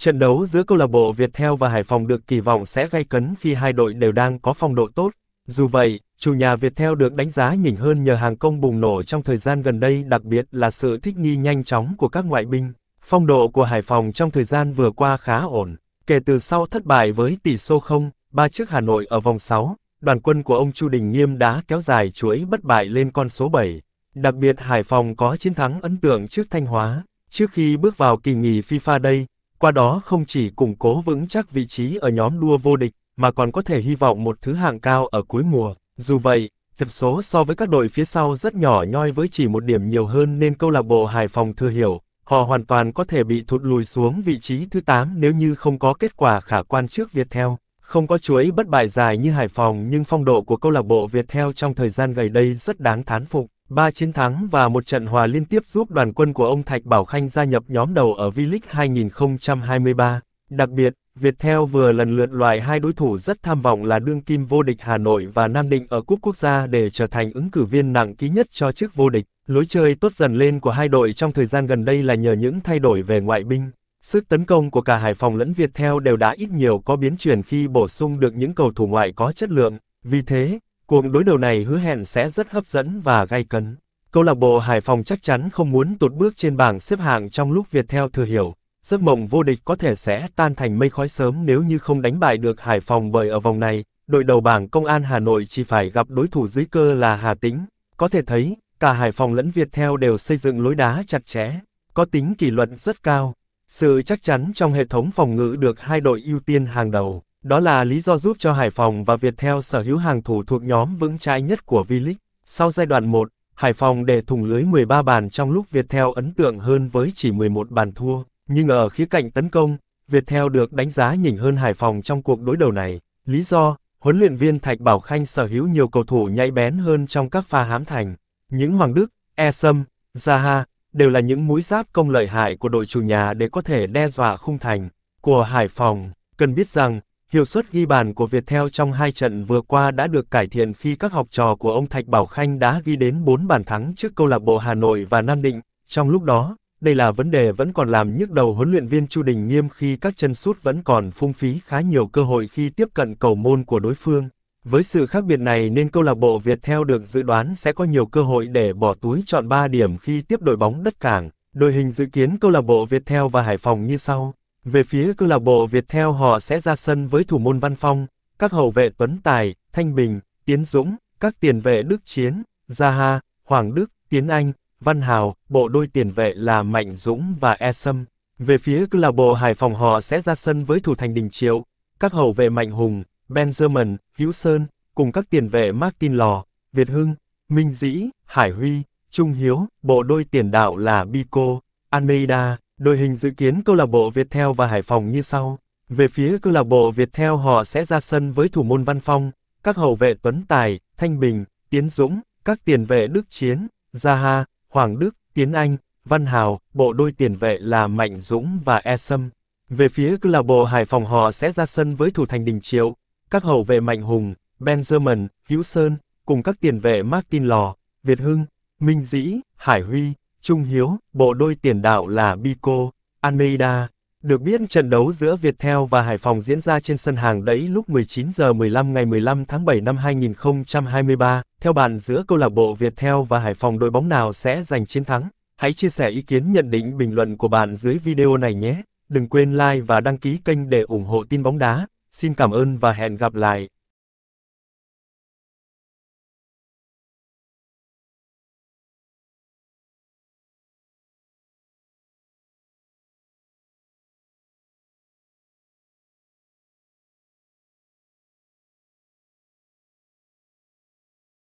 Trận đấu giữa câu lạc bộ Viettel và Hải Phòng được kỳ vọng sẽ gay cấn khi hai đội đều đang có phong độ tốt. Dù vậy, chủ nhà Viettel được đánh giá nhỉnh hơn nhờ hàng công bùng nổ trong thời gian gần đây đặc biệt là sự thích nghi nhanh chóng của các ngoại binh. Phong độ của Hải Phòng trong thời gian vừa qua khá ổn. Kể từ sau thất bại với tỷ số 0, 3 trước Hà Nội ở vòng 6, đoàn quân của ông Chu Đình Nghiêm đã kéo dài chuỗi bất bại lên con số 7. Đặc biệt Hải Phòng có chiến thắng ấn tượng trước Thanh Hóa. Trước khi bước vào kỳ nghỉ FIFA đây, qua đó không chỉ củng cố vững chắc vị trí ở nhóm đua vô địch, mà còn có thể hy vọng một thứ hạng cao ở cuối mùa. Dù vậy, thiệp số so với các đội phía sau rất nhỏ nhoi với chỉ một điểm nhiều hơn nên câu lạc bộ Hải Phòng thừa hiểu, họ hoàn toàn có thể bị thụt lùi xuống vị trí thứ 8 nếu như không có kết quả khả quan trước Viettel. Không có chuỗi bất bại dài như Hải Phòng nhưng phong độ của câu lạc bộ Viettel trong thời gian gần đây rất đáng thán phục. Ba chiến thắng và một trận hòa liên tiếp giúp đoàn quân của ông Thạch Bảo Khanh gia nhập nhóm đầu ở V-League 2023. Đặc biệt, Viettel vừa lần lượt loại hai đối thủ rất tham vọng là đương kim vô địch Hà Nội và Nam Định ở Cúp Quốc gia để trở thành ứng cử viên nặng ký nhất cho chức vô địch. Lối chơi tốt dần lên của hai đội trong thời gian gần đây là nhờ những thay đổi về ngoại binh. Sức tấn công của cả Hải Phòng lẫn Viettel đều đã ít nhiều có biến chuyển khi bổ sung được những cầu thủ ngoại có chất lượng. Vì thế, Cuộc đối đầu này hứa hẹn sẽ rất hấp dẫn và gay cấn. Câu lạc bộ Hải Phòng chắc chắn không muốn tụt bước trên bảng xếp hạng trong lúc Viettel thừa hiểu, giấc mộng vô địch có thể sẽ tan thành mây khói sớm nếu như không đánh bại được Hải Phòng bởi ở vòng này, đội đầu bảng Công an Hà Nội chỉ phải gặp đối thủ dưới cơ là Hà Tĩnh. Có thể thấy, cả Hải Phòng lẫn Viettel đều xây dựng lối đá chặt chẽ, có tính kỷ luật rất cao. Sự chắc chắn trong hệ thống phòng ngự được hai đội ưu tiên hàng đầu. Đó là lý do giúp cho Hải Phòng và Viettel sở hữu hàng thủ thuộc nhóm vững chãi nhất của V-League. Sau giai đoạn 1, Hải Phòng để thủng lưới 13 bàn trong lúc Viettel ấn tượng hơn với chỉ 11 bàn thua, nhưng ở khía cạnh tấn công, Viettel được đánh giá nhỉnh hơn Hải Phòng trong cuộc đối đầu này. Lý do, huấn luyện viên Thạch Bảo Khanh sở hữu nhiều cầu thủ nhạy bén hơn trong các pha hám thành. Những Hoàng Đức, E Sâm, Zaha đều là những mũi giáp công lợi hại của đội chủ nhà để có thể đe dọa khung thành của Hải Phòng. Cần biết rằng, Hiệu suất ghi bàn của Viettel trong hai trận vừa qua đã được cải thiện khi các học trò của ông Thạch Bảo Khanh đã ghi đến 4 bàn thắng trước câu lạc bộ Hà Nội và Nam Định. Trong lúc đó, đây là vấn đề vẫn còn làm nhức đầu huấn luyện viên Chu Đình Nghiêm khi các chân sút vẫn còn phung phí khá nhiều cơ hội khi tiếp cận cầu môn của đối phương. Với sự khác biệt này nên câu lạc bộ Viettel được dự đoán sẽ có nhiều cơ hội để bỏ túi chọn 3 điểm khi tiếp đội bóng đất cảng. Đội hình dự kiến câu lạc bộ Viettel và Hải Phòng như sau: về phía câu lạc bộ Việt theo họ sẽ ra sân với thủ môn Văn Phong, các hậu vệ Tuấn Tài, Thanh Bình, Tiến Dũng, các tiền vệ Đức Chiến, Gia Ha, Hoàng Đức, Tiến Anh, Văn Hào, bộ đôi tiền vệ là Mạnh Dũng và E Sâm. Về phía câu lạc bộ Hải Phòng họ sẽ ra sân với thủ thành Đình Triệu, các hậu vệ Mạnh Hùng, Benjamin, Hữu Sơn, cùng các tiền vệ Martin Lò, Việt Hưng, Minh Dĩ, Hải Huy, Trung Hiếu, bộ đôi tiền đạo là Bico, Almeida, Đội hình dự kiến câu lạc bộ Viettel và Hải Phòng như sau. Về phía câu lạc bộ Viettel họ sẽ ra sân với thủ môn Văn Phong, các hậu vệ Tuấn Tài, Thanh Bình, Tiến Dũng, các tiền vệ Đức Chiến, Gia Ha, Hoàng Đức, Tiến Anh, Văn Hào, bộ đôi tiền vệ là Mạnh Dũng và E Sâm. Về phía câu lạc bộ Hải Phòng họ sẽ ra sân với thủ thành Đình Triệu, các hậu vệ Mạnh Hùng, Benjamin, Hữu Sơn, cùng các tiền vệ Martin Lò, Việt Hưng, Minh Dĩ, Hải Huy, Trung Hiếu, bộ đôi tiền đạo là Bico, Almeida. Được biết trận đấu giữa Viettel và Hải Phòng diễn ra trên sân hàng đẫy lúc 19 giờ 15 ngày 15 tháng 7 năm 2023. Theo bạn giữa câu lạc bộ Viettel và Hải Phòng đội bóng nào sẽ giành chiến thắng? Hãy chia sẻ ý kiến nhận định bình luận của bạn dưới video này nhé. Đừng quên like và đăng ký kênh để ủng hộ tin bóng đá. Xin cảm ơn và hẹn gặp lại.